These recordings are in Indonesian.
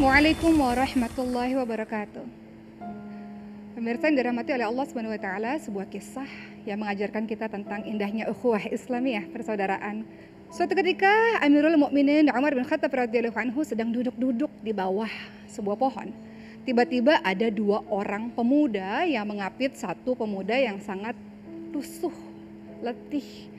Assalamualaikum warahmatullahi wabarakatuh. Pemirsa yang dirahmati oleh Allah Subhanahu wa taala, sebuah kisah yang mengajarkan kita tentang indahnya ukhuwah Islamiyah, persaudaraan. Suatu ketika Amirul Mukminin Umar bin Khattab radhiyallahu anhu sedang duduk-duduk di bawah sebuah pohon. Tiba-tiba ada dua orang pemuda yang mengapit satu pemuda yang sangat lusuh, letih.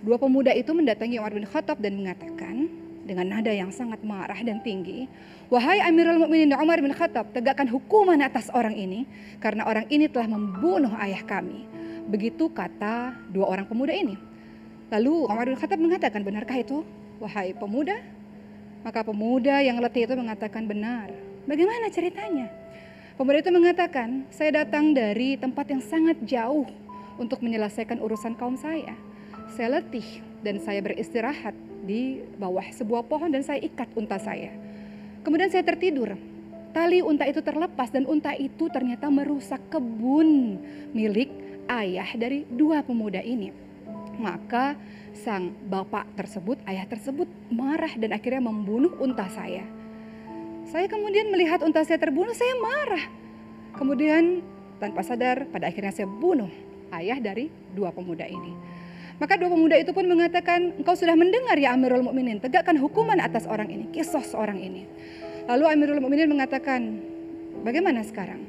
Dua pemuda itu mendatangi Umar bin Khattab dan mengatakan, dengan nada yang sangat marah dan tinggi, Wahai Amirul Mukminin Umar bin Khattab, tegakkan hukuman atas orang ini karena orang ini telah membunuh ayah kami. Begitu kata dua orang pemuda ini. Lalu Umar bin Khattab mengatakan, benarkah itu? Wahai pemuda, maka pemuda yang letih itu mengatakan benar. Bagaimana ceritanya? Pemuda itu mengatakan, saya datang dari tempat yang sangat jauh untuk menyelesaikan urusan kaum saya. Saya letih dan saya beristirahat di bawah sebuah pohon dan saya ikat unta saya. Kemudian saya tertidur. Tali unta itu terlepas dan unta itu ternyata merusak kebun milik ayah dari dua pemuda ini. Maka sang bapak tersebut, ayah tersebut marah dan akhirnya membunuh unta saya. Saya kemudian melihat unta saya terbunuh, saya marah. Kemudian tanpa sadar pada akhirnya saya bunuh ayah dari dua pemuda ini. Maka dua pemuda itu pun mengatakan, engkau sudah mendengar ya Amirul Mukminin, tegakkan hukuman atas orang ini, kisah seorang ini. Lalu Amirul Mukminin mengatakan, bagaimana sekarang?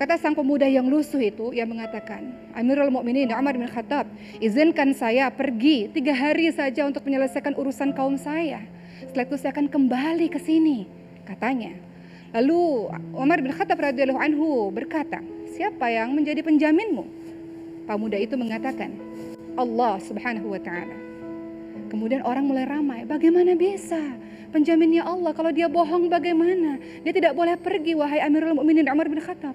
Kata sang pemuda yang lusuh itu, ia mengatakan, Amirul Mukminin Umar bin Khattab, izinkan saya pergi tiga hari saja untuk menyelesaikan urusan kaum saya. Setelah itu saya akan kembali ke sini, katanya. Lalu Umar bin Khattab radhiyallahu anhu berkata, siapa yang menjadi penjaminmu? Pemuda itu mengatakan, Allah Subhanahu wa taala. Kemudian orang mulai ramai, bagaimana bisa? Penjaminnya Allah, kalau dia bohong bagaimana? Dia tidak boleh pergi wahai Amirul Mukminin Umar bin Khattab.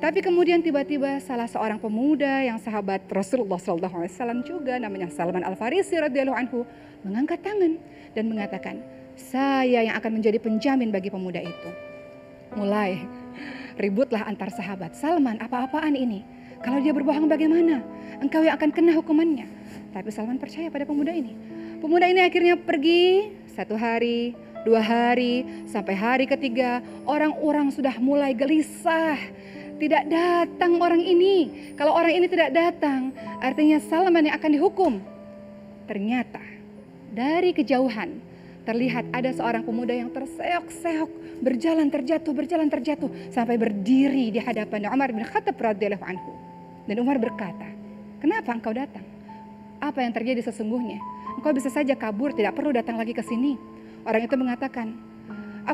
Tapi kemudian tiba-tiba salah seorang pemuda yang sahabat Rasulullah SAW juga namanya Salman Al Farisi radhiyallahu anhu mengangkat tangan dan mengatakan, saya yang akan menjadi penjamin bagi pemuda itu. Mulai ributlah antar sahabat. Salman, apa-apaan ini? Kalau dia berbohong bagaimana? Engkau yang akan kena hukumannya. Tapi Salman percaya pada pemuda ini. Pemuda ini akhirnya pergi satu hari, dua hari, sampai hari ketiga. Orang-orang sudah mulai gelisah. Tidak datang orang ini. Kalau orang ini tidak datang, artinya Salman yang akan dihukum. Ternyata dari kejauhan terlihat ada seorang pemuda yang terseok-seok, berjalan terjatuh, berjalan terjatuh sampai berdiri di hadapan Umar bin Khattab radhiyallahu anhu. Dan Umar berkata, kenapa engkau datang? Apa yang terjadi sesungguhnya? Engkau bisa saja kabur, tidak perlu datang lagi ke sini. Orang itu mengatakan,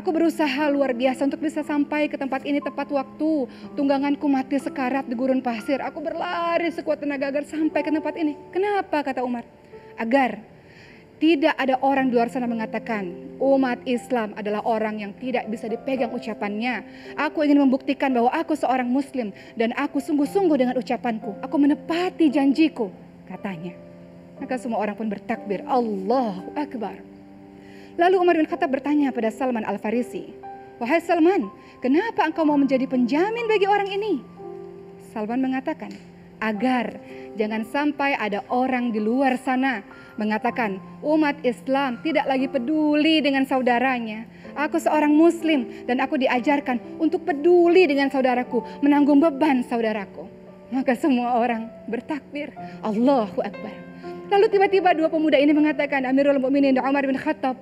Aku berusaha luar biasa untuk bisa sampai ke tempat ini tepat waktu. Tungganganku mati sekarat di gurun pasir. Aku berlari sekuat tenaga agar sampai ke tempat ini. Kenapa? kata Umar. Agar tidak ada orang di luar sana mengatakan umat Islam adalah orang yang tidak bisa dipegang ucapannya. Aku ingin membuktikan bahwa aku seorang muslim dan aku sungguh-sungguh dengan ucapanku. Aku menepati janjiku, katanya. Maka semua orang pun bertakbir, Allahu Akbar. Lalu Umar bin Khattab bertanya pada Salman Al-Farisi, Wahai Salman, kenapa engkau mau menjadi penjamin bagi orang ini? Salman mengatakan, agar jangan sampai ada orang di luar sana mengatakan umat Islam tidak lagi peduli dengan saudaranya. Aku seorang muslim dan aku diajarkan untuk peduli dengan saudaraku, menanggung beban saudaraku. Maka semua orang bertakbir, Allahu Akbar. Lalu tiba-tiba dua pemuda ini mengatakan, Amirul Mukminin Umar bin Khattab,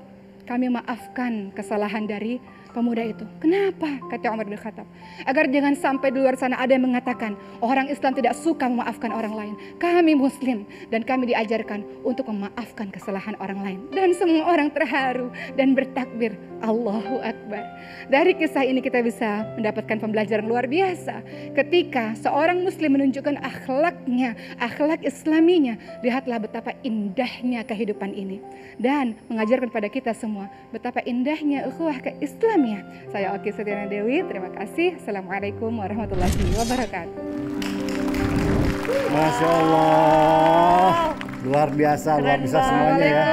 kami maafkan kesalahan dari pemuda itu. Kenapa? Kata Umar bin Khattab. Agar jangan sampai di luar sana ada yang mengatakan orang Islam tidak suka memaafkan orang lain. Kami Muslim dan kami diajarkan untuk memaafkan kesalahan orang lain. Dan semua orang terharu dan bertakbir. Allahu Akbar. Dari kisah ini kita bisa mendapatkan pembelajaran luar biasa. Ketika seorang Muslim menunjukkan akhlaknya, akhlak Islaminya, lihatlah betapa indahnya kehidupan ini. Dan mengajarkan pada kita semua betapa indahnya ukhuwah Islam ya. Saya Oki Setiana Dewi, terima kasih. Assalamualaikum warahmatullahi wabarakatuh. Masya Allah, luar biasa, Keren luar biasa semuanya ya.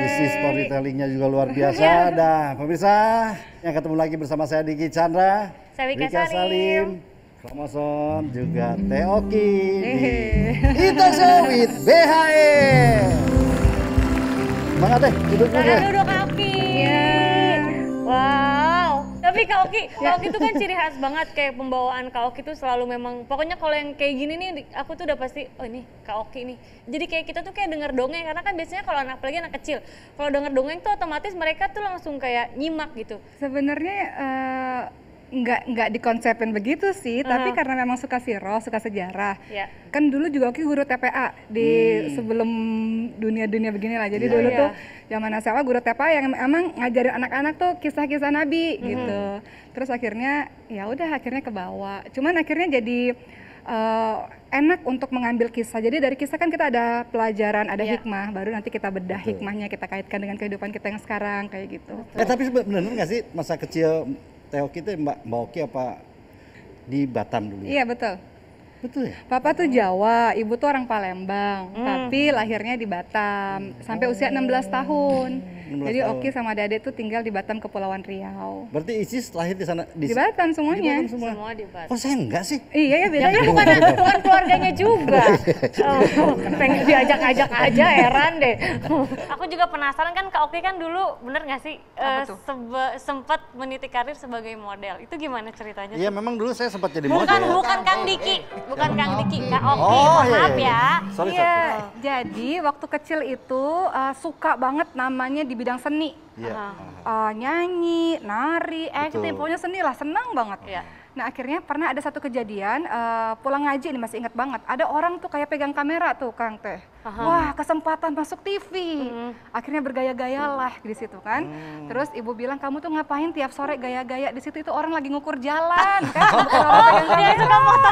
Isi storytellingnya juga luar biasa. Iya. Dah, pemirsa, yang ketemu lagi bersama saya Diki Chandra, saya Salim. Kromoson juga Teh Oki di Itoso with BHE. Mana deh, duduk dulu deh. Wow. Tapi Kak Oki, ya. Kak Oki itu kan ciri khas banget kayak pembawaan Kak Oki itu selalu memang pokoknya kalau yang kayak gini nih aku tuh udah pasti oh ini Kak Oki nih. Jadi kayak kita tuh kayak denger dongeng karena kan biasanya kalau anak apalagi anak kecil kalau denger dongeng tuh otomatis mereka tuh langsung kayak nyimak gitu. Sebenarnya uh nggak nggak dikonsepin begitu sih, uh-huh. tapi karena memang suka siro, suka sejarah. Yeah. Kan dulu juga aku guru TPA di hmm. sebelum dunia-dunia begini lah. Jadi yeah, dulu yeah. tuh mana SMA guru TPA yang emang ngajarin anak-anak tuh kisah-kisah Nabi mm-hmm. gitu. Terus akhirnya ya udah akhirnya ke bawah. Cuman akhirnya jadi uh, enak untuk mengambil kisah. Jadi dari kisah kan kita ada pelajaran, ada yeah. hikmah, baru nanti kita bedah Betul. hikmahnya, kita kaitkan dengan kehidupan kita yang sekarang kayak gitu. Betul. Eh tapi sebenarnya nggak sih masa kecil Teo kita Mbak Mbak apa di Batam dulu? Ya? Iya betul. Betul ya? Papa tuh Jawa, ibu tuh orang Palembang, hmm. tapi lahirnya di Batam sampai usia 16 tahun. Hmm jadi Oki sama Dade tuh tinggal di Batam Kepulauan Riau. Berarti ISIS lahir di sana di, di Batam semuanya. Di semua. semua di Batam. Oh, saya enggak sih? Iya ya beda. Ya, bukan, bukan keluarganya juga. Oh, iya. oh, pengen diajak-ajak aja heran deh. Aku juga penasaran kan Kak Oki kan dulu bener nggak sih eh, uh, sempat meniti karir sebagai model. Itu gimana ceritanya? Iya, memang dulu saya sempat jadi model. Bukan bukan Kang Diki, bukan Kang Diki, Kak Oki. Oh, maaf iya, iya. iya. ya. Sorry, iya. sorry. Jadi waktu kecil itu uh, suka banget namanya di bidang seni, yeah. Iya. uh, ah, nyanyi, nari, eh, gitu acting, ya. pokoknya seni lah, senang banget. Yeah. Ya. Nah akhirnya pernah ada satu kejadian uh, pulang ngaji ini masih ingat banget. Ada orang tuh kayak pegang kamera tuh Kang Teh. -huh. Wah kesempatan masuk TV. -huh. Mm-hmm. Akhirnya bergaya gaya lah di situ kan. -huh. Mm. Terus ibu bilang kamu tuh ngapain tiap sore gaya-gaya di situ itu orang lagi ngukur jalan kan. oh iya, iya, iya, iya, Iya tahu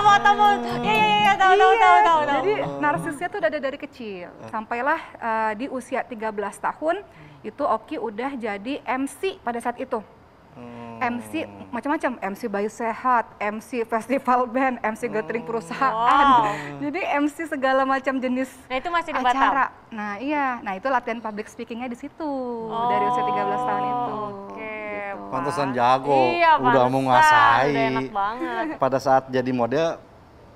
iya. tahu tahu tahu. Jadi narsisnya tuh udah dari kecil. Sampailah uh, di usia 13 tahun itu Oki udah jadi MC pada saat itu. Hmm. MC macam-macam, MC Bayu Sehat, MC Festival Band, MC Gathering hmm. Perusahaan. Wow. Jadi MC segala macam jenis Nah, itu masih di Acara. Nah, iya. Nah, itu latihan public speakingnya di situ oh. dari usia 13 tahun oh, itu. Oke. Gitu. Pantesan jago, iya, udah mau ngasai Pada saat jadi model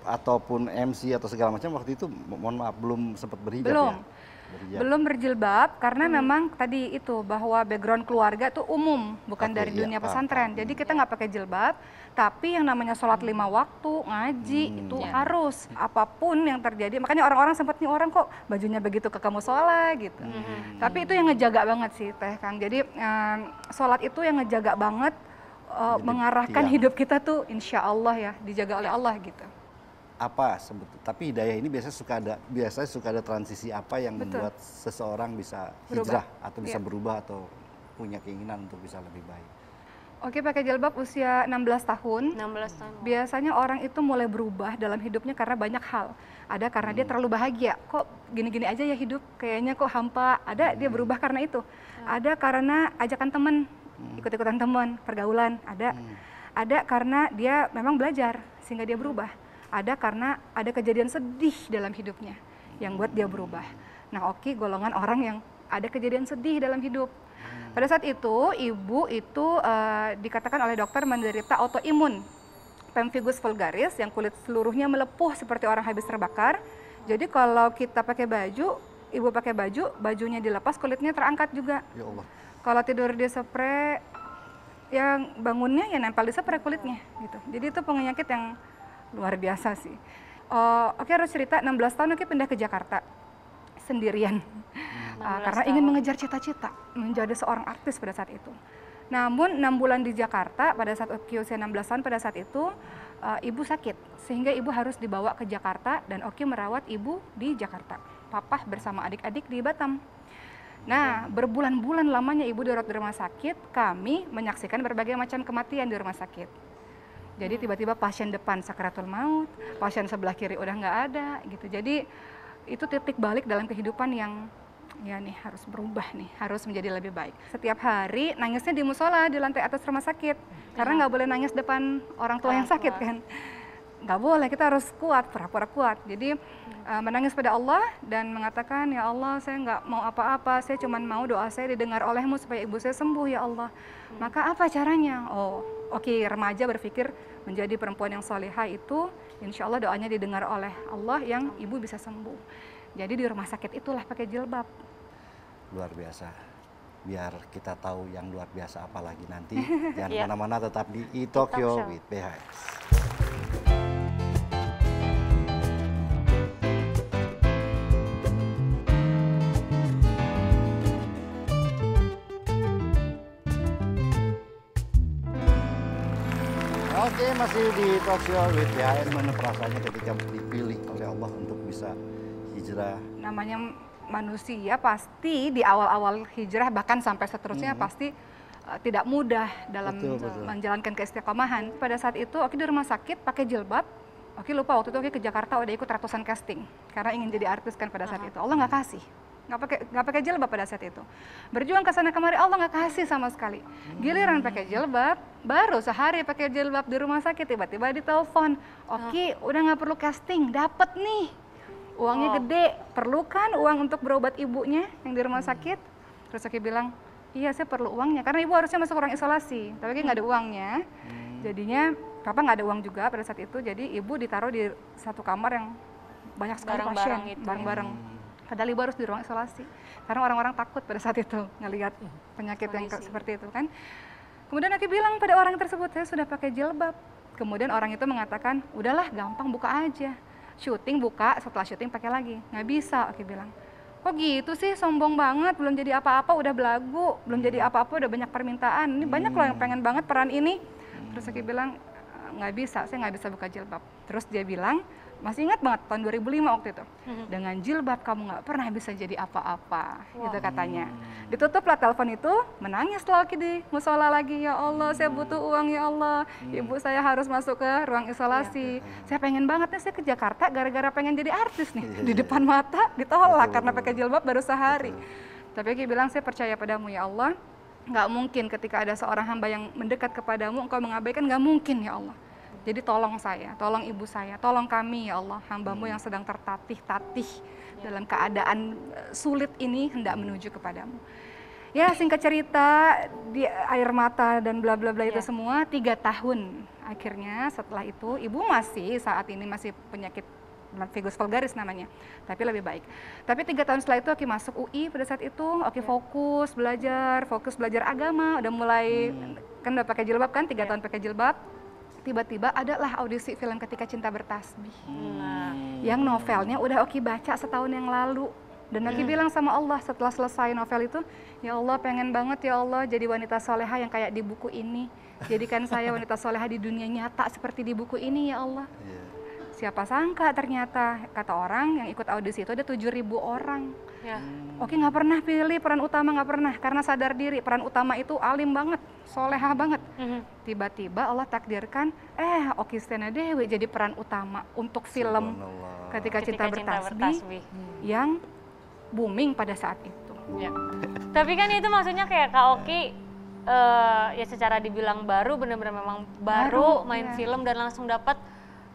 ataupun MC atau segala macam waktu itu mohon maaf belum sempat berhijab ya? belum. ya berhijab. belum berjilbab karena hmm. memang tadi itu bahwa background keluarga tuh umum bukan okay, dari iya, dunia iya, pesantren. Jadi hmm. kita nggak pakai jilbab, tapi yang namanya sholat hmm. lima waktu, ngaji hmm, itu yeah. harus hmm. apapun yang terjadi. Makanya orang-orang sempat nih orang kok bajunya begitu ke kamu sholat gitu. Hmm. Tapi itu yang ngejaga banget sih teh Kang. Jadi um, sholat itu yang ngejaga banget uh, mengarahkan iya. hidup kita tuh insya Allah ya dijaga oleh iya. Allah gitu apa sebetulnya. Tapi hidayah ini biasanya suka ada biasanya suka ada transisi apa yang Betul. membuat seseorang bisa hijrah berubah. atau bisa yeah. berubah atau punya keinginan untuk bisa lebih baik. Oke, pakai jilbab usia 16 tahun. 16 tahun. Biasanya orang itu mulai berubah dalam hidupnya karena banyak hal. Ada karena hmm. dia terlalu bahagia. Kok gini-gini aja ya hidup? Kayaknya kok hampa. Ada hmm. dia berubah karena itu. Hmm. Ada karena ajakan teman, hmm. ikut-ikutan teman, pergaulan, ada. Hmm. Ada karena dia memang belajar sehingga dia berubah ada karena ada kejadian sedih dalam hidupnya yang buat dia berubah. Nah, Oki golongan orang yang ada kejadian sedih dalam hidup. Hmm. Pada saat itu, ibu itu uh, dikatakan oleh dokter menderita autoimun pemphigus vulgaris yang kulit seluruhnya melepuh seperti orang habis terbakar. Jadi kalau kita pakai baju, ibu pakai baju, bajunya dilepas, kulitnya terangkat juga. Ya Allah. Kalau tidur di spray, yang bangunnya ya nempel di spray kulitnya gitu. Jadi itu penyakit yang luar biasa sih. Uh, oke okay, harus cerita 16 tahun oke pindah ke Jakarta sendirian uh, karena tahun. ingin mengejar cita-cita menjadi seorang artis pada saat itu. Namun 6 bulan di Jakarta pada saat Oki usia 16 tahun pada saat itu uh, ibu sakit sehingga ibu harus dibawa ke Jakarta dan Oki merawat ibu di Jakarta. Papa bersama adik-adik di Batam. Nah, iya. berbulan-bulan lamanya ibu dirawat di rumah sakit, kami menyaksikan berbagai macam kematian di rumah sakit jadi hmm. tiba-tiba pasien depan sakratul maut, pasien sebelah kiri udah nggak ada gitu. Jadi itu titik balik dalam kehidupan yang ya nih harus berubah nih, harus menjadi lebih baik. Setiap hari nangisnya di musola di lantai atas rumah sakit, karena ya. nggak boleh nangis depan orang tua yang sakit kan. Nggak boleh, kita harus kuat, pura-pura kuat. Jadi hmm. eh, menangis pada Allah dan mengatakan, ya Allah saya nggak mau apa-apa, saya cuma mau doa saya didengar olehmu supaya ibu saya sembuh ya Allah. Hmm. Maka apa caranya? Oh oke okay, remaja berpikir menjadi perempuan yang soleha itu insya Allah doanya didengar oleh Allah yang ibu bisa sembuh. Jadi di rumah sakit itulah pakai jilbab. Luar biasa biar kita tahu yang luar biasa apa lagi nanti. Jangan yeah. Iya. mana-mana tetap di e Tokyo with BHS. Oke, masih di Talk Show with gitu YN. Ya. Mana perasaannya ketika dipilih oleh Allah untuk bisa hijrah? Namanya manusia pasti di awal-awal hijrah bahkan sampai seterusnya mm -hmm. pasti uh, tidak mudah dalam betul, betul. menjalankan keistiqomahan. Pada saat itu Oki di rumah sakit pakai jilbab. Oki lupa waktu itu Oki ke Jakarta udah ikut ratusan casting karena ingin jadi artis kan pada saat -huh. itu. Allah nggak kasih nggak pakai nggak pakai jilbab pada saat itu berjuang ke sana kemari Allah nggak kasih sama sekali giliran hmm. pakai jilbab baru sehari pakai jilbab di rumah sakit tiba-tiba ditelepon oke okay, udah nggak perlu casting dapat nih uangnya oh. gede perlu kan uang untuk berobat ibunya yang di rumah sakit terus aku bilang iya saya perlu uangnya karena ibu harusnya masuk ruang isolasi tapi nggak ada uangnya hmm. jadinya papa nggak ada uang juga pada saat itu jadi ibu ditaruh di satu kamar yang banyak sekali barang -barang pasien bareng-bareng hmm padahal ibu harus di ruang isolasi karena orang-orang takut pada saat itu ngelihat iya. penyakit yang seperti itu kan kemudian aku bilang pada orang tersebut saya sudah pakai jilbab kemudian orang itu mengatakan udahlah gampang buka aja syuting buka setelah syuting pakai lagi nggak bisa aku bilang kok gitu sih sombong banget belum jadi apa-apa udah belagu belum jadi iya. apa-apa udah banyak permintaan ini banyak loh yang hmm. pengen banget peran ini terus aku hmm. bilang nggak bisa saya nggak bisa buka jilbab terus dia bilang masih ingat banget tahun 2005 waktu itu hmm. dengan jilbab kamu nggak pernah bisa jadi apa-apa gitu wow. gitu katanya hmm. ditutuplah telepon itu menangis lagi di musola lagi ya Allah saya hmm. butuh uang ya Allah hmm. ibu saya harus masuk ke ruang isolasi iya, iya. saya pengen banget nih saya ke Jakarta gara-gara pengen jadi artis nih iya, di depan mata ditolak lah karena pakai jilbab baru sehari tapi Ki bilang saya percaya padamu ya Allah nggak mungkin ketika ada seorang hamba yang mendekat kepadamu engkau mengabaikan nggak mungkin ya Allah jadi tolong saya, tolong ibu saya, tolong kami ya Allah, hambamu hmm. yang sedang tertatih-tatih dalam keadaan eh, sulit ini hendak menuju kepadamu. Ya singkat cerita, di air mata dan bla bla bla itu ya. semua, tiga tahun akhirnya setelah itu ibu masih saat ini masih penyakit Vigus vulgaris namanya, tapi lebih baik. Tapi tiga tahun setelah itu Oki masuk UI pada saat itu, Oki ya. fokus belajar, fokus belajar agama, udah mulai hmm. kan udah pakai jilbab kan, tiga ya. tahun pakai jilbab, tiba-tiba ada lah audisi film ketika cinta bertasbih hmm. yang novelnya udah Oki baca setahun yang lalu dan Oki hmm. bilang sama Allah setelah selesai novel itu ya Allah pengen banget ya Allah jadi wanita soleha yang kayak di buku ini jadikan saya wanita soleha di dunia nyata seperti di buku ini ya Allah yeah siapa sangka ternyata kata orang yang ikut audisi itu ada 7.000 orang. Ya. Hmm. Oke nggak pernah pilih peran utama nggak pernah karena sadar diri peran utama itu alim banget, soleha banget. Tiba-tiba mhm. Tiba-tiba Allah takdirkan eh Oki Stena Dewi jadi peran utama untuk film ketika, ketika cinta, cinta bertasbih, hmm. yang booming pada saat itu. Ya. Tapi kan itu maksudnya kayak Kak Oki uh, ya secara dibilang baru benar-benar memang baru, baru main ya. film dan langsung dapat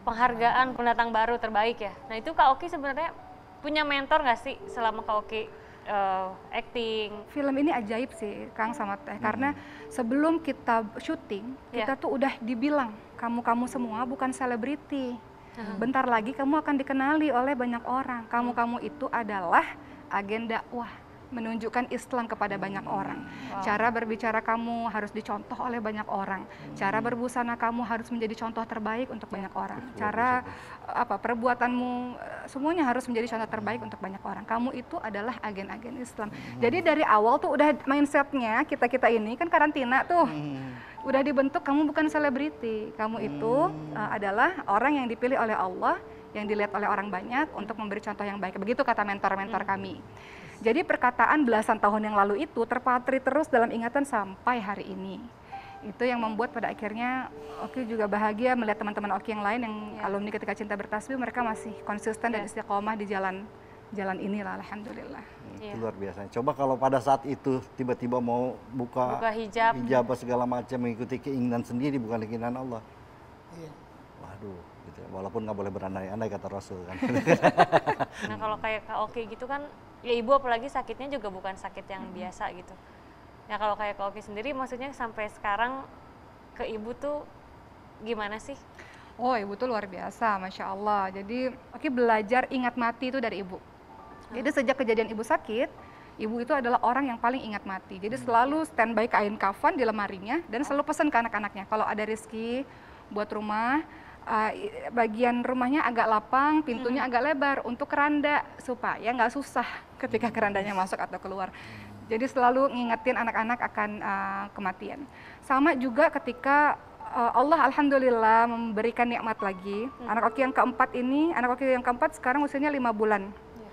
penghargaan pendatang baru terbaik ya. Nah itu Kak Oki sebenarnya punya mentor nggak sih selama Kak Oki uh, acting? Film ini ajaib sih Kang sama Teh hmm. karena sebelum kita syuting yeah. kita tuh udah dibilang kamu-kamu semua bukan selebriti. Hmm. Bentar lagi kamu akan dikenali oleh banyak orang. Kamu-kamu itu adalah agen dakwah menunjukkan Islam kepada banyak orang. Wow. Cara berbicara kamu harus dicontoh oleh banyak orang. Cara berbusana kamu harus menjadi contoh terbaik untuk ya, banyak orang. Cara eh, apa perbuatanmu eh, semuanya harus menjadi contoh terbaik untuk banyak orang. Kamu itu adalah agen-agen Islam. Hmm. Jadi dari awal tuh udah mindsetnya kita kita ini kan karantina tuh. Hmm udah dibentuk kamu bukan selebriti. Kamu itu uh, adalah orang yang dipilih oleh Allah, yang dilihat oleh orang banyak untuk memberi contoh yang baik. Begitu kata mentor-mentor hmm. kami. Jadi perkataan belasan tahun yang lalu itu terpatri terus dalam ingatan sampai hari ini. Itu yang membuat pada akhirnya Oki juga bahagia melihat teman-teman Oki yang lain yang ya. alumni ketika cinta bertasbih mereka masih konsisten ya. dan istiqomah di jalan jalan inilah alhamdulillah. Ya. Itu luar biasa. Coba kalau pada saat itu tiba-tiba mau buka, buka hijab, hijab segala macam mengikuti keinginan sendiri bukan keinginan Allah. Iya waduh gitu ya. walaupun nggak boleh berandai-andai kata Rasul kan nah kalau kayak Oki gitu kan ya ibu apalagi sakitnya juga bukan sakit yang hmm. biasa gitu nah kalau kayak Oki sendiri maksudnya sampai sekarang ke ibu tuh gimana sih oh ibu tuh luar biasa masya Allah jadi Oki belajar ingat mati itu dari ibu jadi ah. sejak kejadian ibu sakit ibu itu adalah orang yang paling ingat mati. Jadi hmm. selalu standby kain kafan di lemarinya dan ah. selalu pesan ke anak-anaknya kalau ada rezeki buat rumah uh, bagian rumahnya agak lapang, pintunya hmm. agak lebar untuk keranda supaya nggak susah ketika kerandanya masuk atau keluar. Jadi selalu ngingetin anak-anak akan uh, kematian. Sama juga ketika uh, Allah alhamdulillah memberikan nikmat lagi. Hmm. Anak Oki yang keempat ini, anak Oki yang keempat sekarang usianya lima bulan. Ya.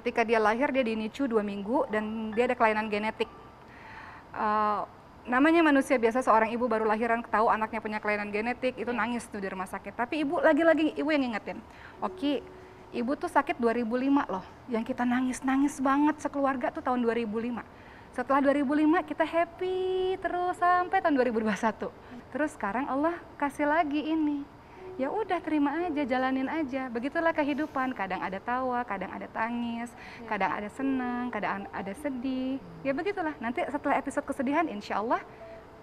Ketika dia lahir dia dinicu dua minggu dan dia ada kelainan genetik. Uh, namanya manusia biasa seorang ibu baru lahiran tahu anaknya punya kelainan genetik itu nangis tuh di rumah sakit tapi ibu lagi-lagi ibu yang ngingetin oke ibu tuh sakit 2005 loh yang kita nangis-nangis banget sekeluarga tuh tahun 2005 setelah 2005 kita happy terus sampai tahun 2021 terus sekarang Allah kasih lagi ini ya udah terima aja, jalanin aja. Begitulah kehidupan. Kadang ada tawa, kadang ada tangis, ya. kadang ada senang, kadang ada sedih. Ya begitulah. Nanti setelah episode kesedihan, insya Allah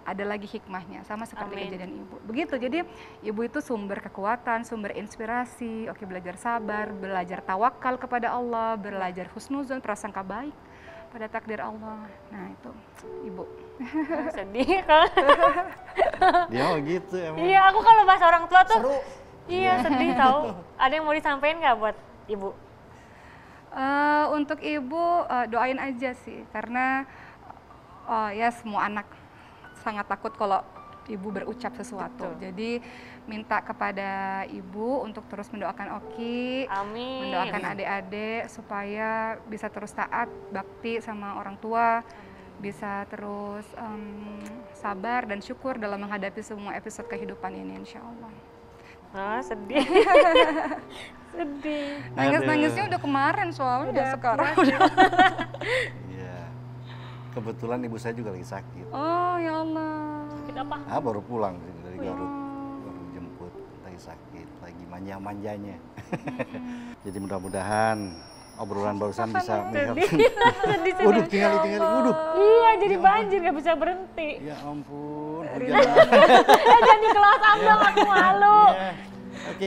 ada lagi hikmahnya sama seperti Amin. kejadian ibu. Begitu. Jadi ibu itu sumber kekuatan, sumber inspirasi. Oke, belajar sabar, belajar tawakal kepada Allah, belajar husnuzon, prasangka baik pada takdir Allah. Nah itu ibu. sedih kan? Dia gitu emang. Iya aku kalau bahas orang tua tuh. Seru. Iya, iya. sedih tau Ada yang mau disampaikan nggak buat ibu? Uh, untuk ibu uh, doain aja sih karena uh, ya semua anak sangat takut kalau ibu berucap sesuatu. Betul. Jadi minta kepada ibu untuk terus mendoakan Oki, Amin. mendoakan adik-adik supaya bisa terus taat bakti sama orang tua, Amin. bisa terus um, sabar dan syukur dalam menghadapi semua episode kehidupan ini, insya Allah. Ah, sedih. sedih. Nangis-nangisnya udah kemarin soalnya udah sekarang Iya. Kebetulan ibu saya juga lagi sakit. Oh, ya Allah. Sakit apa? Ah, baru pulang dari Garut. Ya sakit, lagi manja-manjanya. Hmm. Jadi mudah-mudahan obrolan barusan bisa menyehatkan. Waduh, tinggal ya tinggal waduh. Iya, jadi ya banjir nggak bisa berhenti. Ya ampun, eh, Ya jadi kelas ambil aku malu. Iya. Oke,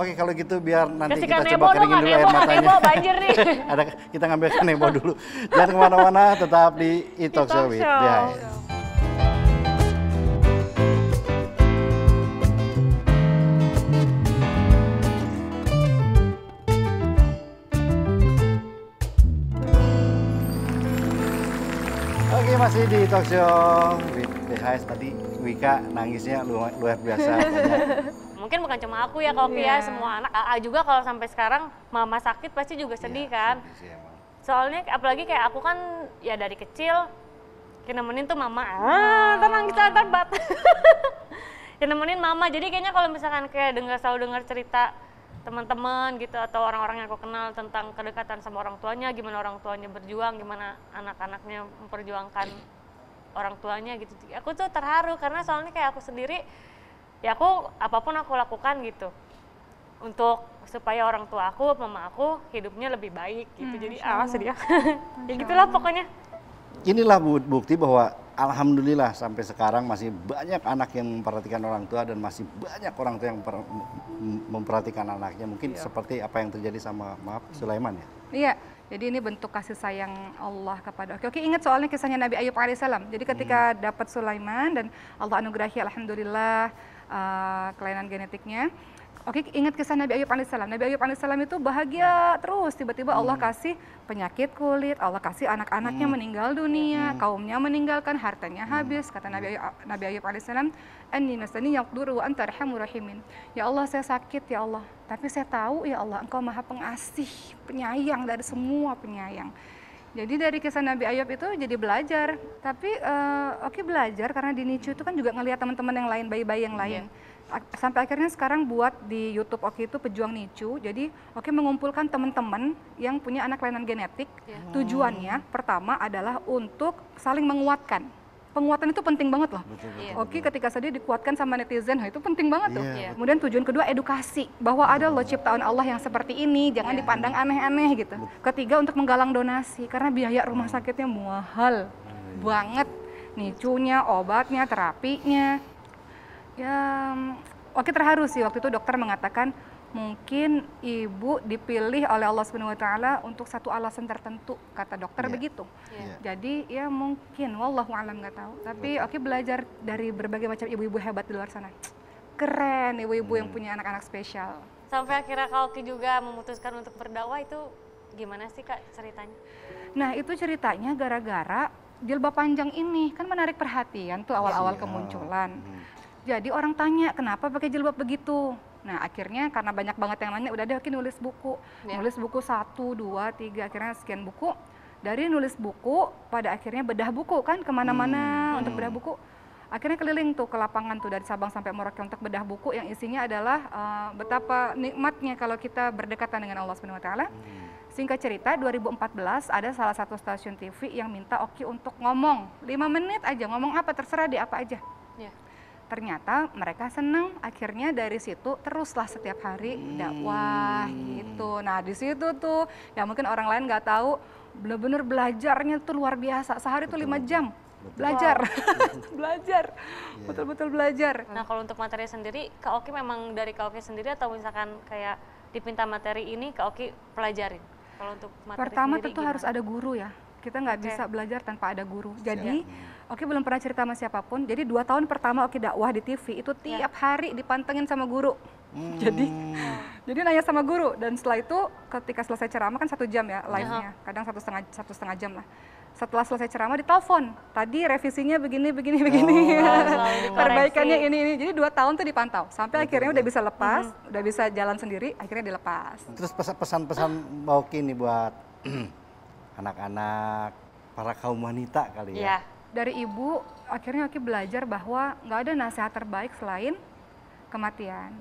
Oke kalau gitu biar nanti Kasihkan kita coba keringin dulu air matanya. banjir nih. Ada kita ngambil kanebo dulu. Jangan kemana-mana, tetap di Itok e Talk Show with masih di talk show with DHS tadi Wika nangisnya luar, luar biasa mungkin bukan cuma aku ya kalau yeah. ya iya. semua anak A juga kalau sampai sekarang mama sakit pasti juga iya, sedih yeah, kan sedih sih, soalnya apalagi kayak aku kan ya dari kecil kenemenin tuh mama ah, ah. tenang kita terbat kenemenin mama jadi kayaknya kalau misalkan kayak dengar selalu dengar cerita teman-teman gitu atau orang-orang yang aku kenal tentang kedekatan sama orang tuanya, gimana orang tuanya berjuang, gimana anak-anaknya memperjuangkan orang tuanya gitu. Aku tuh terharu karena soalnya kayak aku sendiri ya aku apapun aku lakukan gitu untuk supaya orang tua aku, mama aku hidupnya lebih baik gitu. Hmm, Jadi ah sedih. ya gitulah pokoknya. Inilah bukti bahwa alhamdulillah sampai sekarang masih banyak anak yang memperhatikan orang tua dan masih banyak orang tua yang memperhatikan anaknya. Mungkin iya. seperti apa yang terjadi sama maaf Sulaiman ya. Iya. Jadi ini bentuk kasih sayang Allah kepada. Oke, oke ingat soalnya kisahnya Nabi Ayub alaihissalam. Jadi ketika hmm. dapat Sulaiman dan Allah anugerahi alhamdulillah uh, kelainan genetiknya, Oke, ingat kisah Nabi Ayub alaihissalam. Nabi Ayub alaihissalam itu bahagia ya. terus. Tiba-tiba Allah hmm. kasih penyakit kulit, Allah kasih anak-anaknya hmm. meninggal dunia, hmm. kaumnya meninggalkan, hartanya hmm. habis. Kata Nabi Ayub, hmm. Nabi Ayub alaihissalam, "Anni masani yaqduru wa anta rahimin." Ya Allah, saya sakit ya Allah, tapi saya tahu ya Allah, Engkau Maha Pengasih, penyayang dari semua penyayang. Jadi dari kisah Nabi Ayub itu jadi belajar. Tapi uh, oke okay, belajar karena di NICU itu kan juga ngelihat teman-teman yang lain, bayi-bayi yang iya. lain. Yeah sampai akhirnya sekarang buat di YouTube Oki itu pejuang NICU. Jadi Oki mengumpulkan teman-teman yang punya anak kelainan genetik. Yeah. Oh. Tujuannya pertama adalah untuk saling menguatkan. Penguatan itu penting banget loh. Betul, Oke betul. Iya. ketika sedih dikuatkan sama netizen, nah itu penting banget tuh. Yeah. Iya, iya. Kemudian tujuan kedua edukasi bahwa ada loh ciptaan Allah yang seperti ini, jangan yeah. dipandang aneh-aneh gitu. Ketiga untuk menggalang donasi karena biaya rumah sakitnya mahal banget. NICU nya obatnya, terapinya, ya oke terharu sih waktu itu dokter mengatakan mungkin ibu dipilih oleh Allah Subhanahu wa taala untuk satu alasan tertentu kata dokter yeah. begitu. Yeah. Iya. Jadi ya mungkin wallahu alam nggak tahu. Tapi oke belajar dari berbagai macam ibu-ibu hebat di luar sana. Keren ibu-ibu yang hmm. punya anak-anak spesial. Sampai akhirnya Kalki juga memutuskan untuk berdakwah itu gimana sih Kak ceritanya? Nah, itu ceritanya gara-gara jilbab panjang ini kan menarik perhatian tuh awal-awal iya. kemunculan. Hmm. Jadi orang tanya, kenapa pakai jilbab begitu? Nah akhirnya karena banyak banget yang nanya, udah deh aku nulis buku. Yeah. Nulis buku satu, dua, tiga, akhirnya sekian buku. Dari nulis buku, pada akhirnya bedah buku kan kemana-mana hmm. untuk bedah hmm. buku. Akhirnya keliling tuh ke lapangan tuh dari Sabang sampai Merauke untuk bedah buku yang isinya adalah uh, betapa nikmatnya kalau kita berdekatan dengan Allah Subhanahu Wa Taala. Hmm. Singkat cerita, 2014 ada salah satu stasiun TV yang minta Oki untuk ngomong lima menit aja, ngomong apa terserah di apa aja. Yeah ternyata mereka senang akhirnya dari situ teruslah setiap hari hmm. dakwah gitu nah di situ tuh ya mungkin orang lain nggak tahu benar-benar belajarnya tuh luar biasa sehari Betul. tuh lima jam Betul. belajar wow. belajar betul iya. betul-betul belajar nah kalau untuk materi sendiri kak Oki memang dari kak Oki sendiri atau misalkan kayak dipinta materi ini kak Oki pelajarin kalau untuk materi pertama sendiri, tentu gimana? harus ada guru ya kita nggak okay. bisa belajar tanpa ada guru iya. jadi yeah hmm. Oke belum pernah cerita sama siapapun. Jadi dua tahun pertama oke dakwah di TV itu ya. tiap hari dipantengin sama guru. Hmm. Jadi jadi nanya sama guru dan setelah itu ketika selesai ceramah kan satu jam ya live-nya, ya. kadang satu setengah satu setengah jam lah. Setelah selesai ceramah ditelepon, tadi revisinya begini begini oh, begini, oh, perbaikannya ini ini. Jadi dua tahun tuh dipantau sampai betul, akhirnya udah bisa lepas, mm -hmm. udah bisa jalan sendiri, akhirnya dilepas. Terus pesan-pesan pesan Oki ini buat anak-anak para kaum wanita kali ya. Yeah dari ibu akhirnya Aki belajar bahwa nggak ada nasihat terbaik selain kematian.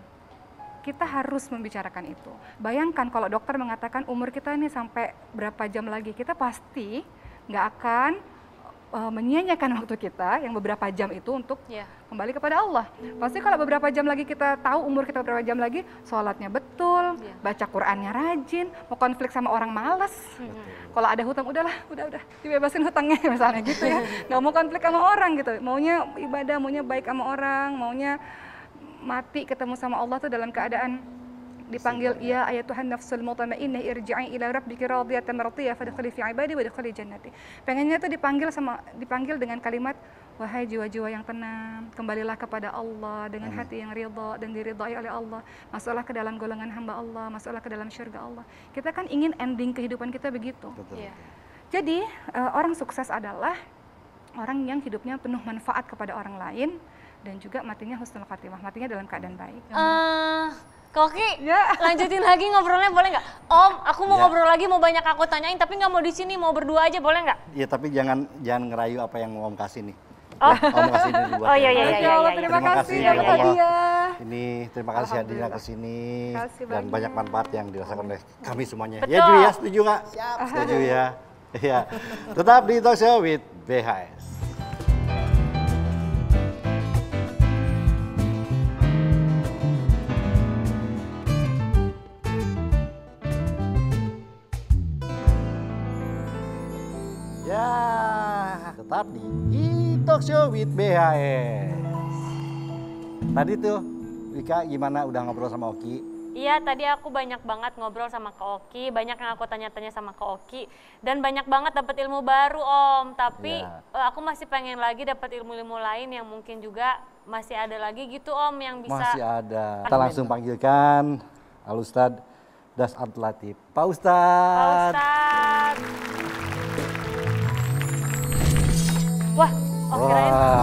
Kita harus membicarakan itu. Bayangkan kalau dokter mengatakan umur kita ini sampai berapa jam lagi, kita pasti nggak akan uh, menyia-nyiakan waktu kita yang beberapa jam itu untuk yeah. kembali kepada Allah. Pasti kalau beberapa jam lagi kita tahu umur kita berapa jam lagi, sholatnya betul, baca Qurannya rajin, mau konflik sama orang males. -hmm. Kalau ada hutang udahlah, udah udah dibebasin hutangnya misalnya gitu ya. Nggak mau konflik sama orang gitu. Maunya ibadah, maunya baik sama orang, maunya mati ketemu sama Allah tuh dalam keadaan dipanggil ya. ya ayat Tuhan nafsul mutmainnah irji'i ila rabbiki radiyatan mardiyah fadkhuli fi ibadi wa jannati. Pengennya tuh dipanggil sama dipanggil dengan kalimat Wahai jiwa-jiwa yang tenang, kembalilah kepada Allah dengan hati yang ridha dan diridhai oleh Allah. Masuklah ke dalam golongan hamba Allah, masuklah ke dalam syurga Allah. Kita kan ingin ending kehidupan kita begitu. Betul. Yeah. Jadi, uh, orang sukses adalah orang yang hidupnya penuh manfaat kepada orang lain dan juga matinya husnul khatimah, matinya dalam keadaan baik. Uh, Koki, yeah. lanjutin lagi ngobrolnya boleh nggak? Om, aku mau yeah. ngobrol lagi, mau banyak aku tanyain, tapi nggak mau di sini, mau berdua aja boleh nggak? yeah, tapi jangan jangan ngerayu apa yang mau Om kasih nih. Oh, ya, oh makasih ini buat. Oh iya ya. iya iya. Ya, Allah, iya, terima, terima kasih ya, ya, ya. Ini terima kasih hadirnya ke sini dan banyak manfaat yang dirasakan oleh kami semuanya. Ya, Betul. Ya Ju ya, setuju nggak? Setuju ya. Iya. Tetap di Talk Show with BHS. tetap di e Show with BHS. Tadi tuh Wika gimana udah ngobrol sama Oki? Iya tadi aku banyak banget ngobrol sama Kak Oki, banyak yang aku tanya-tanya sama Kak Oki dan banyak banget dapat ilmu baru Om. Tapi ya. aku masih pengen lagi dapat ilmu-ilmu lain yang mungkin juga masih ada lagi gitu Om yang bisa. Masih ada. Kita langsung panggilkan Al Ustad Das Abdul Pak Ustad. Pak Ustad. Wah, oh, Wah.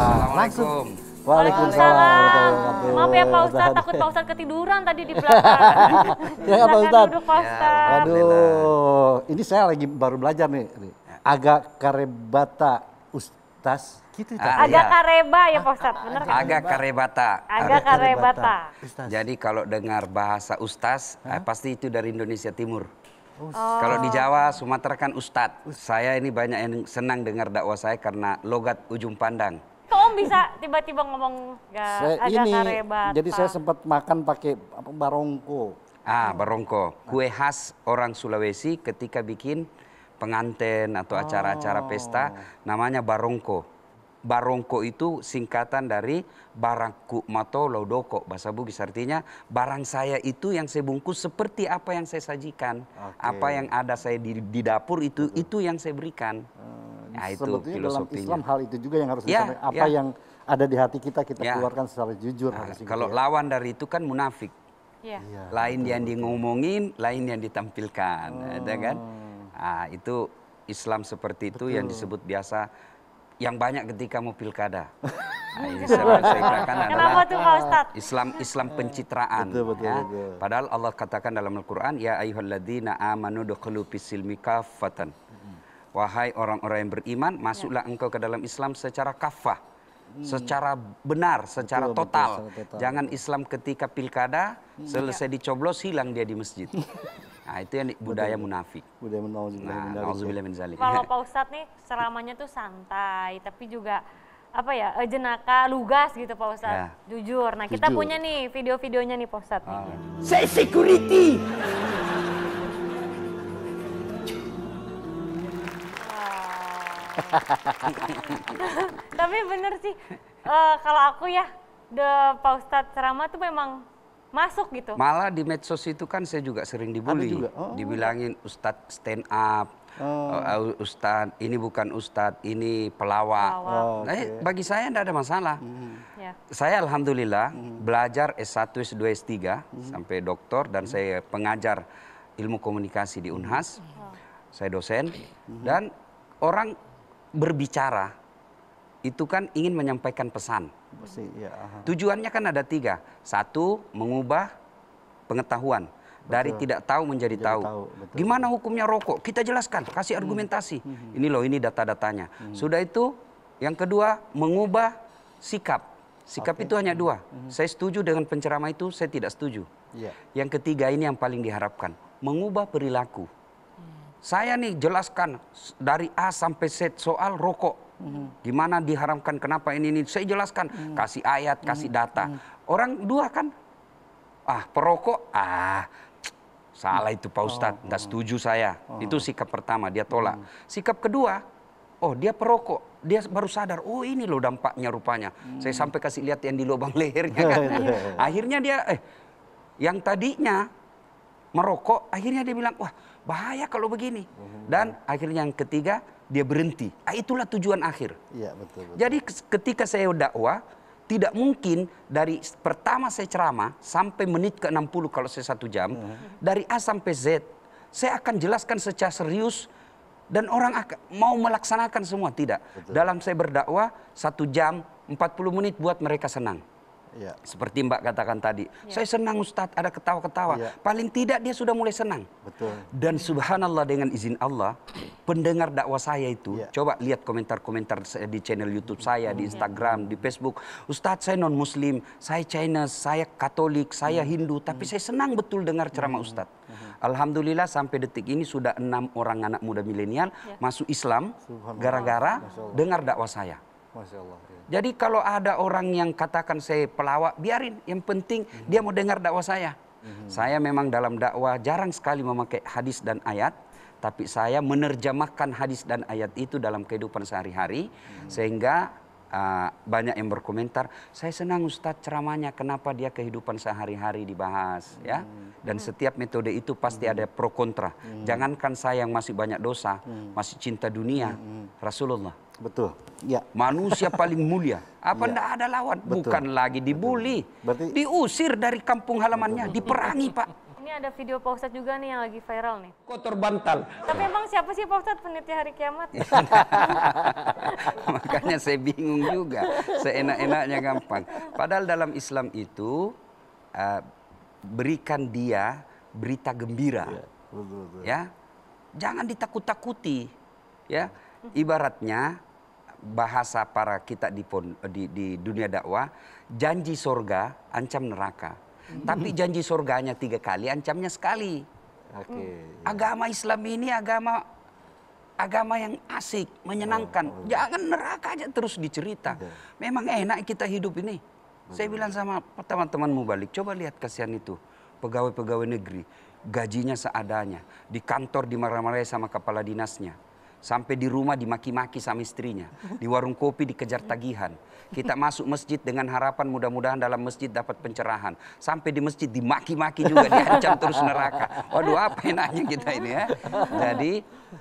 Assalamualaikum. Waalaikumsalam. Maaf ya Pak Ustadz, takut Pak Ustadz ketiduran tadi di belakang. ya Pak Ustadz. Duduk Pak ya, Ustadz. Ya, Aduh, ini saya lagi baru belajar nih. Ya. Agak karebata Ustaz gitu Ah, Agak iya. kareba ya Pak Ustadz, benar kan? Agak karebata. Agak karebata. Jadi kalau dengar bahasa Ustaz, eh, pasti itu dari Indonesia Timur. Kalau di oh. Jawa, Sumatera kan Ustadz. Ustadz. Saya ini banyak yang senang dengar dakwah saya karena logat ujung pandang. Kok Om bisa tiba-tiba ngomong gak saya, agak ini, karebat? Jadi saya sempat makan pakai apa barongko. Ah, barongko. Kue khas orang Sulawesi ketika bikin pengantin atau acara-acara oh. pesta namanya barongko barongko itu singkatan dari barangku mato laudoko bahasa Bugis artinya barang saya itu yang saya bungkus seperti apa yang saya sajikan, okay. apa yang ada saya di, di dapur itu Betul. Hmm. itu yang saya berikan. Hmm, nah, itu dalam Islam hal itu juga yang harus ya, disampaikan apa ya. yang ada di hati kita kita ya. keluarkan secara jujur. Nah, kalau gitu ya. lawan dari itu kan munafik. Ya. Iya, lain Betul. yang di ngomongin, lain yang ditampilkan, ya kan? hmm. ada kan? Nah, itu Islam seperti itu Betul. yang disebut biasa yang banyak ketika mau pilkada. Nah, ini saya, saya katakan adalah tuh, Islam Islam pencitraan. Betul, betul, ya. betul. Padahal Allah katakan dalam Al-Qur'an ya ayyuhalladzina amanu dukhulu fisilmi kafatan. Wahai orang-orang yang beriman, ya. masuklah ya. engkau ke dalam Islam secara kafah. Hmm. Secara benar, secara betul, total. Betul, total. Jangan Islam ketika pilkada, hmm. selesai dicoblos hilang dia di masjid. Nah, itu yang budaya munafik. Budaya munafik. Nah, Kalau Pak Ustadz nih ceramahnya tuh santai, tapi juga apa ya eh, jenaka lugas gitu Pak Ustadz ya. jujur nah kita jujur. punya nih video-videonya nih Pak Ustadz ah. saya security tapi bener sih uh, kalau aku ya the Pak Ustadz ceramah tuh memang masuk gitu. Malah di medsos itu kan saya juga sering dibully. Juga? Oh. Dibilangin Ustadz stand up, oh. Eh, ustadz ini bukan Ustadz, ini pelawak. Oh, okay. nah, bagi saya tidak ada masalah. Hmm. Yeah. Saya Alhamdulillah hmm. belajar S1, S2, S3 hmm. sampai doktor dan hmm. saya pengajar ilmu komunikasi di Unhas. Hmm. hmm. Saya dosen hmm. dan orang berbicara itu kan ingin menyampaikan pesan ya, Tujuannya kan ada tiga. Satu, mengubah pengetahuan dari tidak tahu menjadi tahu. tahu Gimana hukumnya rokok? Kita jelaskan, kasih hmm. argumentasi. Hmm, hmm. Ini loh, ini data-datanya. Hmm. Sudah itu, yang kedua mengubah sikap. Sikap okay. itu hanya hmm. dua. Hmm. Saya setuju dengan pencerama itu, saya tidak setuju. Yeah. Yang ketiga ini yang paling diharapkan, mengubah perilaku. Saya nih jelaskan dari A sampai Z soal rokok gimana diharamkan? Kenapa ini ini? Saya jelaskan. Kasih ayat, kasih data. Orang dua kan? Ah, perokok. Ah, salah itu Pak Ustadz. Tidak setuju saya. Itu sikap pertama. Dia tolak. Sikap kedua, oh dia perokok dia baru sadar, oh ini loh dampaknya rupanya. Hmm. Saya sampai kasih lihat yang di lubang lehernya kan. akhirnya dia, eh, yang tadinya merokok, akhirnya dia bilang, wah bahaya kalau begini. Dan akhirnya yang ketiga, dia berhenti. Ah, itulah tujuan akhir. Ya, betul, betul. Jadi ketika saya dakwah, tidak mungkin dari pertama saya ceramah sampai menit ke 60 kalau saya satu jam, uh iya. -huh. dari A sampai Z, saya akan jelaskan secara serius dan orang akan, mau melaksanakan semua. Tidak. Betul. Dalam saya berdakwah, satu jam, 40 menit buat mereka senang. Ya. Seperti Mbak katakan tadi, ya. saya senang Ustadz ada ketawa-ketawa. Ya. Paling tidak dia sudah mulai senang. Betul. Dan subhanallah dengan izin Allah, pendengar dakwah saya itu, ya. coba lihat komentar-komentar di channel YouTube saya, di iya. Instagram, ya. di Facebook. Ustadz saya non Muslim, saya China, saya Katolik, saya hmm. Hindu, tapi hmm. saya senang betul dengar ceramah hmm. Ustadz. Alhamdulillah sampai detik ini sudah enam orang anak muda milenial ya. masuk Islam gara-gara dengar dakwah saya. Masya Allah. Ya. Jadi kalau ada orang yang katakan saya pelawak, biarin. Yang penting mm -hmm. dia mau dengar dakwah saya. Mm -hmm. Saya memang dalam dakwah jarang sekali memakai hadis dan ayat, tapi saya menerjemahkan hadis dan ayat itu dalam kehidupan sehari-hari mm -hmm. sehingga Ah, banyak yang berkomentar, saya senang Ustadz ceramahnya kenapa dia kehidupan sehari-hari dibahas ya? hmm. ya. Dan hmm. setiap metode itu pasti hmm. ada pro kontra. Hmm. Jangankan saya yang masih banyak dosa, hmm. masih cinta dunia, hmm. hmm. Rasulullah. Betul. Ya. Manusia paling mulia. Apa tidak ya. ndak ada lawan? Betul. Bukan lagi dibully, Berarti... diusir dari kampung halamannya, Betul. diperangi Pak ada video Pak Ustadz juga nih yang lagi viral nih. kotor bantal. Tapi emang siapa sih Pak Ustadz penitia hari kiamat? Makanya saya bingung juga. Seenak-enaknya gampang. Padahal dalam Islam itu uh, berikan dia berita gembira. Ya. ya? Jangan ditakut-takuti. Ya. Ibaratnya bahasa para kita di, di, di dunia dakwah, janji sorga, ancam neraka tapi janji surganya tiga kali, ancamnya sekali. Okay. Mm. Iya. Agama Islam ini agama agama yang asik, menyenangkan. Oh, oh. Jangan neraka aja terus dicerita. Iya. Memang enak kita hidup ini. Okay. Saya bilang sama teman-temanmu balik, coba lihat kasihan itu pegawai-pegawai negeri, gajinya seadanya, di kantor di dimarah marah sama kepala dinasnya. Sampai di rumah dimaki-maki sama istrinya. Di warung kopi dikejar tagihan. Kita masuk masjid dengan harapan mudah-mudahan dalam masjid dapat pencerahan. Sampai di masjid dimaki-maki juga, diancam terus neraka. Waduh apa enaknya kita ini ya. Jadi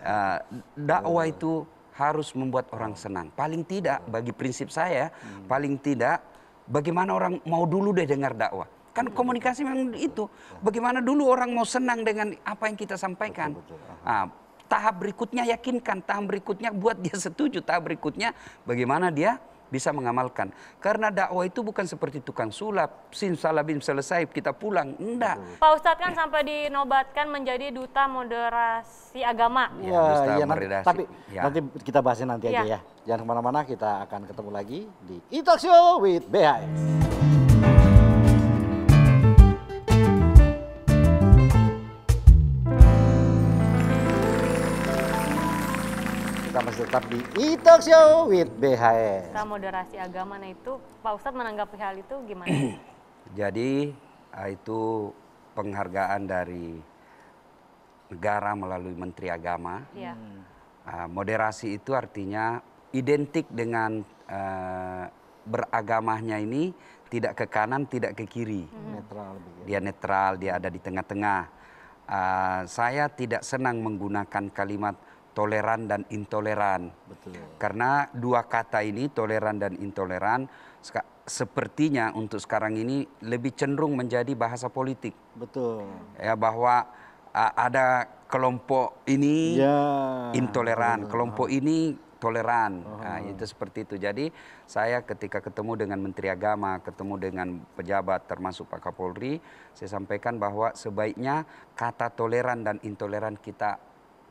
eh, dakwah itu harus membuat orang senang. Paling tidak bagi prinsip saya, paling tidak bagaimana orang mau dulu deh dengar dakwah. Kan komunikasi memang itu. Bagaimana dulu orang mau senang dengan apa yang kita sampaikan. Betul, betul. Nah, tahap berikutnya yakinkan, tahap berikutnya buat dia setuju, tahap berikutnya bagaimana dia bisa mengamalkan. Karena dakwah itu bukan seperti tukang sulap, simsalabim selesai kita pulang, enggak. Pak Ustadz kan sampai dinobatkan menjadi duta moderasi agama. Ya, ya, duta ya moderasi. tapi ya. nanti kita bahasnya nanti ya. aja ya. Jangan kemana-mana, kita akan ketemu lagi di Italk Show with BHS. tetap di Italk e Show with BHS. Kita moderasi agama nah itu Pak Ustadz menanggapi hal itu gimana? Jadi ah, itu penghargaan dari negara melalui Menteri Agama. Ya. Uh, moderasi itu artinya identik dengan uh, beragamanya ini tidak ke kanan, tidak ke kiri. Hmm. Netral. Ya. Dia netral, dia ada di tengah-tengah. Uh, saya tidak senang menggunakan kalimat toleran dan intoleran. Betul. Karena dua kata ini toleran dan intoleran sepertinya untuk sekarang ini lebih cenderung menjadi bahasa politik. Betul. Ya bahwa uh, ada kelompok ini ya. intoleran, betul. kelompok ini toleran. Oh. Nah, itu seperti itu. Jadi saya ketika ketemu dengan Menteri Agama, ketemu dengan pejabat termasuk Pak Kapolri, saya sampaikan bahwa sebaiknya kata toleran dan intoleran kita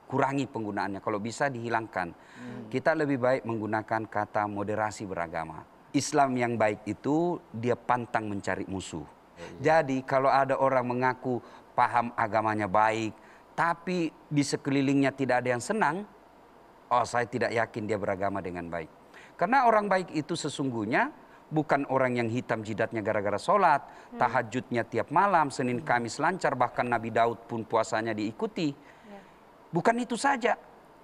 kurangi penggunaannya kalau bisa dihilangkan. Hmm. Kita lebih baik menggunakan kata moderasi beragama. Islam yang baik itu dia pantang mencari musuh. Ya, Jadi kalau ada orang mengaku paham agamanya baik, tapi di sekelilingnya tidak ada yang senang, oh saya tidak yakin dia beragama dengan baik. Karena orang baik itu sesungguhnya bukan orang yang hitam jidatnya gara-gara sholat, hmm. tahajudnya tiap malam, Senin Kamis lancar, bahkan Nabi Daud pun puasanya diikuti. Bukan itu saja.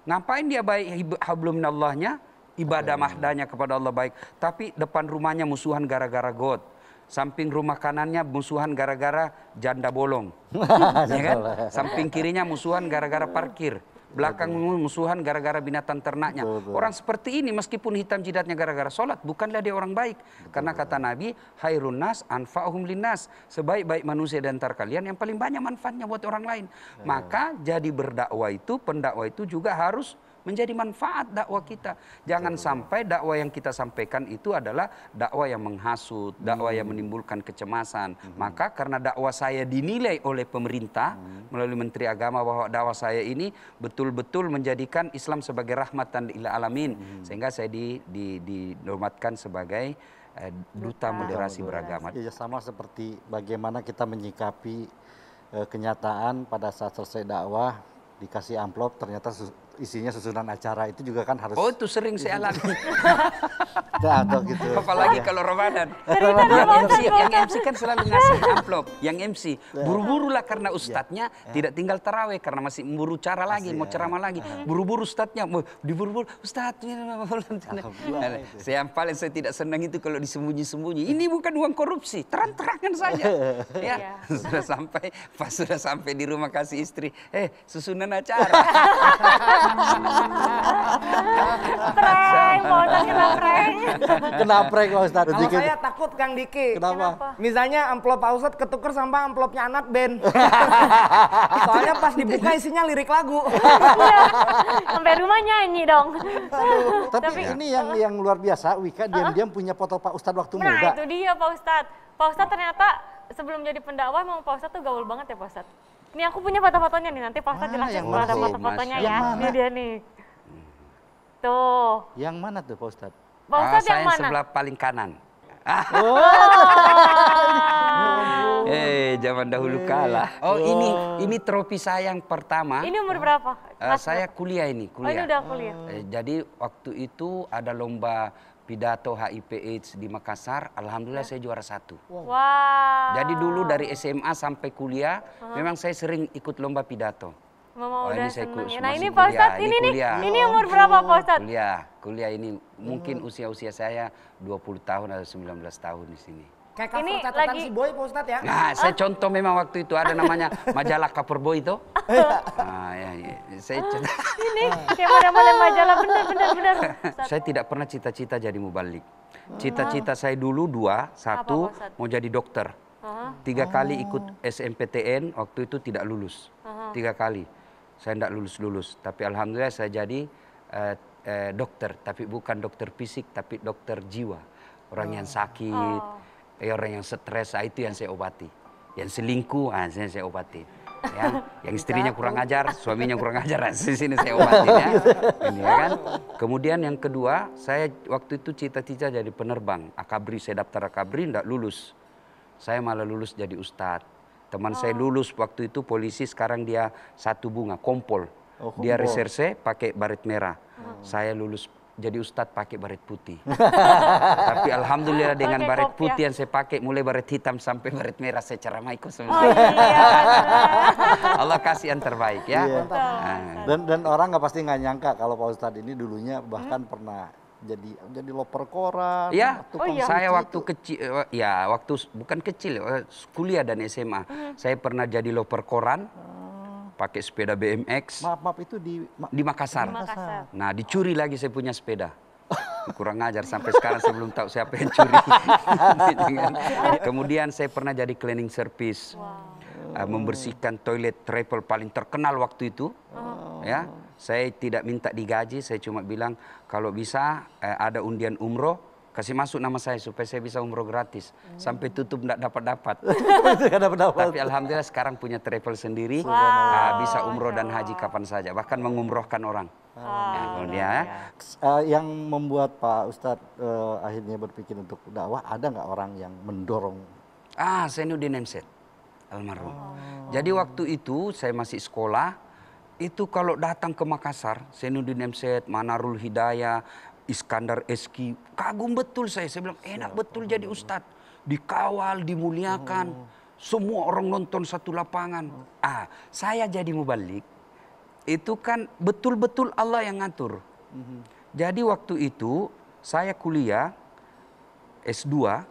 Ngapain dia baik hablum minallahnya, ibadah mahdanya kepada Allah baik. Tapi depan rumahnya musuhan gara-gara God. Samping rumah kanannya musuhan gara-gara janda bolong. Ya kan? Samping kirinya musuhan gara-gara parkir belakang musuhan gara-gara binatang ternaknya. Betul, Orang seperti ini meskipun hitam jidatnya gara-gara sholat, bukanlah dia orang baik. Betul, Karena kata Nabi, hairun nas anfa'uhum linnas. Sebaik-baik manusia dan antar kalian yang paling banyak manfaatnya buat orang lain. Ya. Maka jadi berdakwah itu, pendakwah itu juga harus menjadi manfaat dakwah kita. Jangan Betul. sampai dakwah yang kita sampaikan itu adalah dakwah yang menghasut, dakwah hmm. yang menimbulkan kecemasan. Hmm. Maka karena dakwah saya dinilai oleh pemerintah hmm. melalui Menteri Agama bahwa dakwah saya ini betul-betul menjadikan Islam sebagai rahmatan lil alamin hmm. sehingga saya di di dinormatkan sebagai eh, duta, moderasi beragama. Ya sama seperti bagaimana kita menyikapi eh, kenyataan pada saat selesai dakwah dikasih amplop ternyata isinya susunan acara itu juga kan harus Oh itu sering saya alami nah, atau gitu apalagi ya. kalau Ramadan yang MC yang MC kan selalu ngasih amplop yang MC iya. buru buru lah karena iya. ustadznya ya. tidak tinggal taraweh karena masih buru cara lagi Masih, mau iya. ceramah ya. lagi buru-buru ustadznya mau diburu-buru ustadz nah, gitu. saya yang paling saya tidak senang itu kalau disembunyi-sembunyi ini bukan uang korupsi terang-terangan saja ya sudah sampai pas sudah sampai di rumah kasih istri eh susunan acara prank, mau kena prank. kena prank Pak Ustaz. Kalau saya takut Kang Diki. Kenapa? Misalnya amplop Pak Ustaz ketuker sama amplopnya anak band. Soalnya pas dibuka isinya lirik lagu. Iya, sampai rumah nyanyi dong. Aduh, tapi, tapi ini yang yang luar biasa Wika diam-diam punya foto Pak Ustaz waktu nah, muda. Nah, itu dia Pak Ustaz. Pak Ustaz ternyata sebelum jadi pendakwah memang Pak Ustadz tuh gaul banget ya Pak Ustadz? Ini aku punya foto-fotonya nih, nanti Pak ah, jelasin ada foto-fotonya ya. Ini dia nih. Hmm. Tuh. Yang mana tuh Pak Ustadz? Pak ah, Ustadz yang mana? sebelah paling kanan. Oh. eh, hey, zaman dahulu eh. kalah. Oh, oh, ini ini trofi saya yang pertama. Ini umur berapa? Uh, saya kuliah ini, kuliah. Oh, ini udah kuliah. Eh, jadi waktu itu ada lomba pidato HIP AIDS di Makassar, alhamdulillah yeah. saya juara satu. Wow. wow. Jadi dulu dari SMA sampai kuliah, uh-huh. memang saya sering ikut lomba pidato. Mama oh, udah ini saya seneng. Ya. Nah ini Pak ini, ini nih, ini umur berapa Pak Ustadz? Kuliah, kuliah ini mungkin iya. usia-usia saya 20 tahun atau 19 tahun di sini. Kayak cover ini catatan lagi... si Boy Pak Ustadz ya? Nah, eh. saya contoh memang waktu itu ada namanya majalah cover Boy itu. nah, ya, ya, saya ah, Ini kayak model-model majalah benar benar saya tidak pernah cita-cita jadi mubalik. Cita-cita hmm. saya dulu dua, satu Apa, mau jadi dokter. Tiga oh. kali ikut SMPTN waktu itu tidak lulus. Tiga kali. Saya tidak lulus-lulus, tapi alhamdulillah saya jadi eh, eh, dokter, tapi bukan dokter fisik, tapi dokter jiwa. Orang oh. yang sakit, oh orang yang stres ah, itu yang saya obati. Yang selingkuh, ah, saya, saya obati. Ya, yang istrinya kurang ajar, suaminya kurang ajar, ah, di sini saya obati ya. Oh, gitu. Ini, ya kan? Kemudian yang kedua, saya waktu itu cita-cita jadi penerbang. Akabri, ah, saya daftar akabri, tidak lulus. Saya malah lulus jadi ustadz. Teman saya oh. lulus waktu itu polisi, sekarang dia satu bunga, kompol. Oh, dia reserse pakai baret merah. Saya lulus jadi ustadz pakai baret putih. Tapi alhamdulillah dengan pake baret putih ya. yang saya pakai mulai baret hitam sampai baret merah saya ceramah ikut semua. Oh, iya, iya, iya. Allah kasih yang terbaik ya. Iya. Nah. Dan dan orang nggak pasti nggak nyangka kalau Pak Ustadz ini dulunya bahkan hmm. pernah jadi jadi loper koran. Ya, oh iya. saya waktu itu. kecil, eh, ya waktu bukan kecil, eh, kuliah dan SMA, hmm. saya pernah jadi loper koran. Hmm pakai sepeda BMX. Maaf, maaf itu di ma di Makassar. di Makassar. Nah, dicuri lagi saya punya sepeda. Kurang ajar sampai sekarang saya belum tahu siapa yang curi. Kemudian saya pernah jadi cleaning service. Wow. Ah, membersihkan toilet travel paling terkenal waktu itu. Oh. Ya, saya tidak minta digaji, saya cuma bilang kalau bisa eh, ada undian umroh kasih masuk nama saya supaya saya bisa umroh gratis hmm. sampai tutup tidak dapat dapat tapi alhamdulillah sekarang punya travel sendiri wow. uh, bisa umroh dan haji kapan saja bahkan mengumrohkan orang Oh, ya, ya. uh, yang membuat Pak Ustadz uh, akhirnya berpikir untuk dakwah ada nggak orang yang mendorong ah Senudin Nemset almarhum oh. jadi waktu itu saya masih sekolah itu kalau datang ke Makassar, Senudin Nemset, Manarul Hidayah, Iskandar Eski. Kagum betul saya. Saya bilang enak betul jadi ustad, Dikawal, dimuliakan. Oh. Semua orang nonton satu lapangan. Oh. Ah, saya jadi mau balik, Itu kan betul-betul Allah yang ngatur. Mhm. Jadi waktu itu saya kuliah S2. Ah,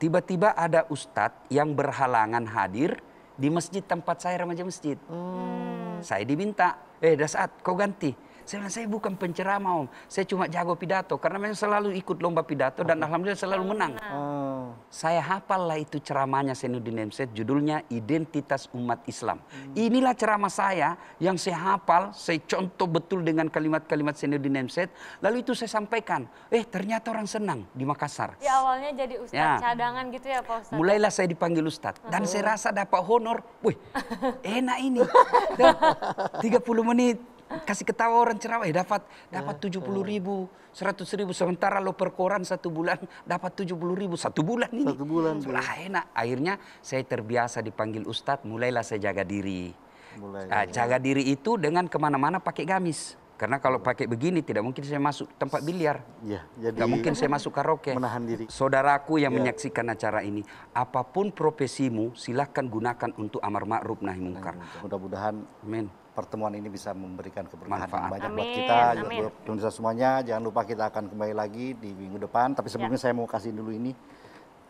tiba-tiba ada ustad yang berhalangan hadir di masjid tempat saya remaja masjid. Oh. Saya diminta, eh Dasat kau ganti saya bilang, saya bukan penceramah om. Saya cuma jago pidato. Karena memang selalu ikut lomba pidato dan oh. Alhamdulillah selalu menang. Oh. Saya hafal lah itu ceramahnya Senudin Emset. Judulnya Identitas Umat Islam. Hmm. Inilah ceramah saya yang saya hafal. Saya contoh betul dengan kalimat-kalimat Senudin Emset. Lalu itu saya sampaikan. Eh ternyata orang senang di Makassar. Ya awalnya jadi ustadz ya. cadangan gitu ya Pak Ustadz? Mulailah saya dipanggil ustadz. Dan saya rasa dapat honor. Wih enak ini. 30 menit kasih ketawa orang ceramah eh, dapat dapat tujuh puluh ribu, seratus ribu sementara lo perkoran satu bulan dapat tujuh puluh ribu satu bulan ini. Satu bulan. sudah enak. Akhirnya saya terbiasa dipanggil Ustadz, mulailah saya jaga diri. Mulai. Uh, jaga diri itu dengan kemana-mana pakai gamis. Karena kalau pakai begini tidak mungkin saya masuk tempat biliar. Ya, jadi tidak mungkin saya masuk karaoke. Menahan diri. Saudaraku yang ya. menyaksikan acara ini, apapun profesimu silahkan gunakan untuk amar ma'ruf nahi mungkar. Nah, mudah-mudahan Amin pertemuan ini bisa memberikan keberkahan yang banyak Amin. buat kita, ya Amin. buat pemirsa semuanya. Jangan lupa kita akan kembali lagi di minggu depan. Tapi ya. sebelumnya ya. saya mau kasih dulu ini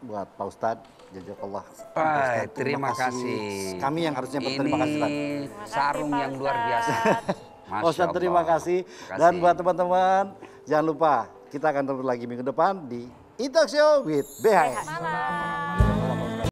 buat Pak Ustadz, jazakallah. Terima, terima kasih. Kami yang harusnya berterima ini kasih. Ini sarung yang luar biasa. Masya Pak Ustadz terima kasih. kasih. Dan buat teman-teman, jangan lupa kita akan terus lagi minggu depan di Itox Show with BHS. Selamat malam.